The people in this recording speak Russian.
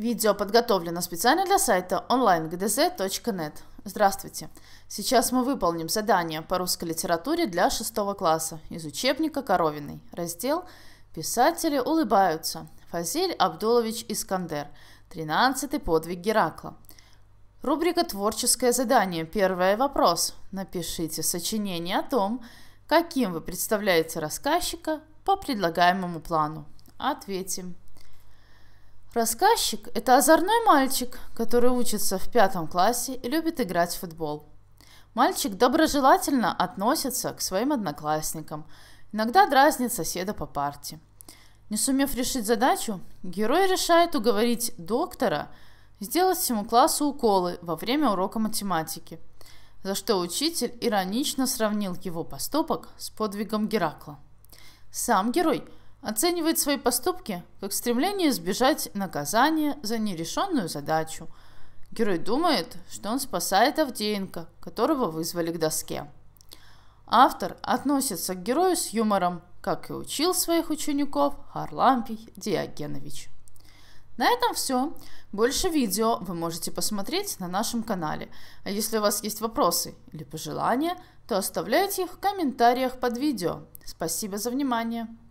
Видео подготовлено специально для сайта onlinegdz.net. Здравствуйте! Сейчас мы выполним задание по русской литературе для 6 класса из учебника Коровиной. Раздел «Писатели улыбаются». Фазиль Абдулович Искандер. 13 подвиг Геракла. Рубрика «Творческое задание». Первый вопрос. Напишите сочинение о том, каким вы представляете рассказчика по предлагаемому плану. Ответим. Рассказчик – это озорной мальчик, который учится в пятом классе и любит играть в футбол. Мальчик доброжелательно относится к своим одноклассникам, иногда дразнит соседа по парте. Не сумев решить задачу, герой решает уговорить доктора сделать всему классу уколы во время урока математики, за что учитель иронично сравнил его поступок с подвигом Геракла. Сам герой – оценивает свои поступки как стремление избежать наказания за нерешенную задачу. Герой думает, что он спасает Авдеенко, которого вызвали к доске. Автор относится к герою с юмором, как и учил своих учеников Харлампий Диогенович. На этом все. Больше видео вы можете посмотреть на нашем канале. А если у вас есть вопросы или пожелания, то оставляйте их в комментариях под видео. Спасибо за внимание!